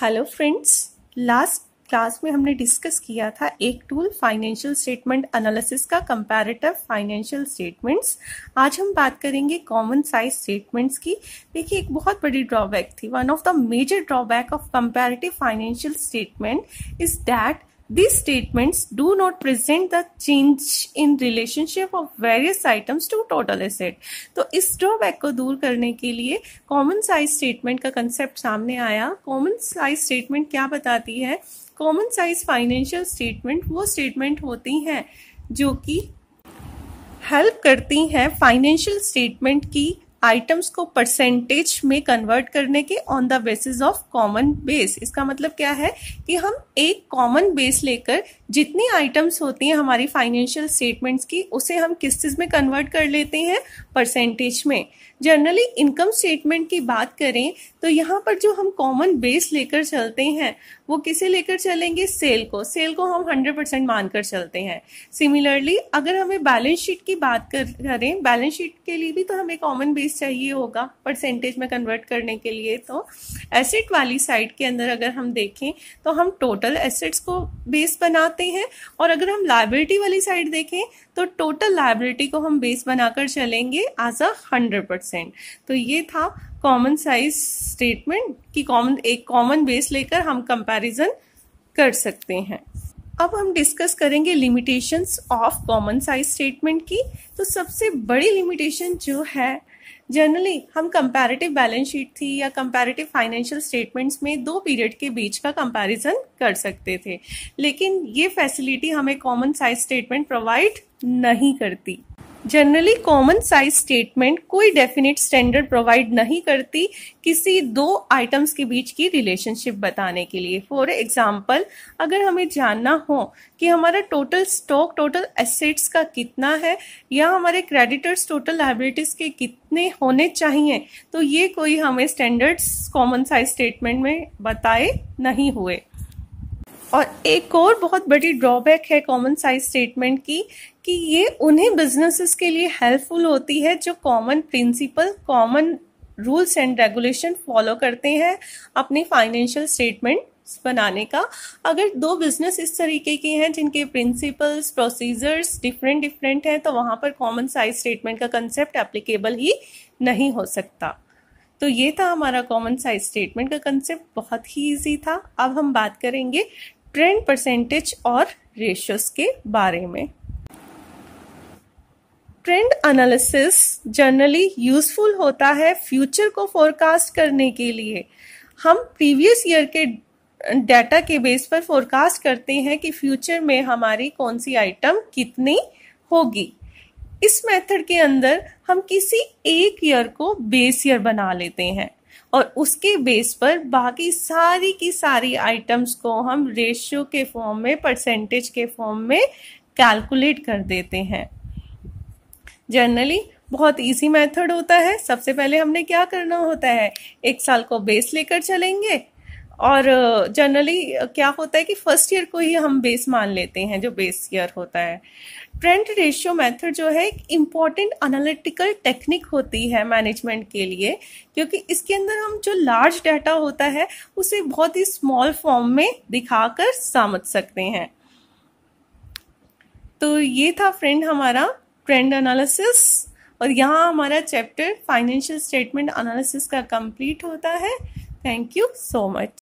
Hello friends last class में हमने discuss किया था एक टूल फाइनेंशियल स्टेटमेंट एनालिसिस का कंपैरेटिव फाइनेंशियल स्टेटमेंट्स आज हम बात करेंगे कॉमन साइज स्टेटमेंट्स की देखिए एक बहुत बड़ी ड्रॉबैक थी one of the major drawback of comparative financial statement is that These statements do not present the change in relationship of various items to total asset. तो इस ड्रॉबैक को दूर करने के लिए कॉमन साइज स्टेटमेंट का concept सामने आया कॉमन साइज स्टेटमेंट क्या बताती है कॉमन साइज फाइनेंशियल स्टेटमेंट वो स्टेटमेंट होती हैं जो कि हेल्प करती हैं फाइनेंशियल स्टेटमेंट की आइटम्स को परसेंटेज में कन्वर्ट करने के on the basis of common base इसका मतलब क्या है कि हम एक कॉमन बेस लेकर जितनी आइटम्स होती हैं हमारी फाइनेंशियल स्टेटमेंट्स की उसे हम किस चीज़ में कन्वर्ट कर लेते हैं परसेंटेज में जनरली इनकम स्टेटमेंट की बात करें तो यहाँ पर जो हम कॉमन बेस लेकर चलते हैं वो किसे लेकर चलेंगे सेल को सेल को हम 100 परसेंट मानकर चलते हैं सिमिलरली अगर हमें बैलेंस शीट की बात कर करें बैलेंस शीट के लिए भी तो हमें कॉमन बेस चाहिए होगा परसेंटेज में कन्वर्ट करने के लिए तो एसेट वाली साइड के अंदर अगर हम देखें तो हम टोटल एसेट्स को बेस बनाते हैं और अगर हम लाइबिलिटी वाली साइड देखें तो टोटल लाइबिलिटी को हम बेस बनाकर चलेंगे as a hundred percent percent तो ये था कॉमन साइज स्टेटमेंट कि कॉमन एक कॉमन बेस लेकर हम कंपैरिजन कर सकते हैं अब हम डिस्कस करेंगे limitations of common size statement की तो सबसे बड़ी लिमिटेशन जो है जनरली हम कंपैरेटिव बैलेंस शीट थी या कंपैरेटिव फाइनेंशियल स्टेटमेंट्स में दो पीरियड के बीच का कंपैरिजन कर सकते थे लेकिन ये फैसिलिटी हमें कॉमन साइज स्टेटमेंट प्रोवाइड नहीं करती जनरली कॉमन साइज स्टेटमेंट कोई डेफिनेट स्टैंडर्ड प्रोवाइड नहीं करती किसी दो आइटम्स के बीच की रिलेशनशिप बताने के लिए फॉर एग्जाम्पल अगर हमें जानना हो कि हमारा टोटल स्टॉक टोटल एसेट्स का कितना है या हमारे क्रेडिटर्स टोटल लाइबिलिटीज के कितने होने चाहिए तो ये कोई हमें स्टैंडर्ड्स कॉमन साइज स्टेटमेंट में बताए नहीं हुए और एक और बहुत बड़ी ड्रॉबैक है कॉमन साइज स्टेटमेंट की कि ये उन्हीं बिजनेसेस के लिए हेल्पफुल होती है जो common principle common rules and regulation follow करते हैं अपने फाइनेंशियल स्टेटमेंट बनाने का अगर दो बिजनेस इस तरीके के हैं जिनके प्रिंसिपल्स प्रोसीजर्स डिफरेंट डिफरेंट हैं तो वहां पर कॉमन साइज स्टेटमेंट का कंसेप्ट एप्लीकेबल ही नहीं हो सकता तो ये था हमारा कॉमन साइज स्टेटमेंट का कंसेप्ट बहुत ही इजी था अब हम बात करेंगे ट्रेंड परसेंटेज और रेशियोज के बारे में ट्रेंड एनालिसिस जनरली यूजफुल होता है फ्यूचर को फोरकास्ट करने के लिए हम प्रीवियस ईयर के डाटा के बेस पर फोरकास्ट करते हैं कि फ्यूचर में हमारी कौन सी आइटम कितनी होगी इस मेथड के अंदर हम किसी एक ईयर को बेस ईयर बना लेते हैं और उसके बेस पर बाकी सारी की सारी आइटम्स को हम रेशियो के फॉर्म में परसेंटेज के फॉर्म में कैलकुलेट कर देते हैं जनरली बहुत इजी मेथड होता है सबसे पहले हमने क्या करना होता है एक साल को बेस लेकर चलेंगे और जनरली uh, क्या होता है कि फर्स्ट ईयर को ही हम बेस मान लेते हैं जो बेस ईयर होता है ट्रेंड रेशियो मेथड जो है एक इम्पॉर्टेंट एनालिटिकल टेक्निक होती है मैनेजमेंट के लिए क्योंकि इसके अंदर हम जो लार्ज डाटा होता है उसे बहुत ही स्मॉल फॉर्म में दिखाकर समझ सकते हैं तो ये था फ्रेंड हमारा ट्रेंड एनालिसिस और यहाँ हमारा चैप्टर फाइनेंशियल स्टेटमेंट एनालिसिस का कंप्लीट होता है थैंक यू सो मच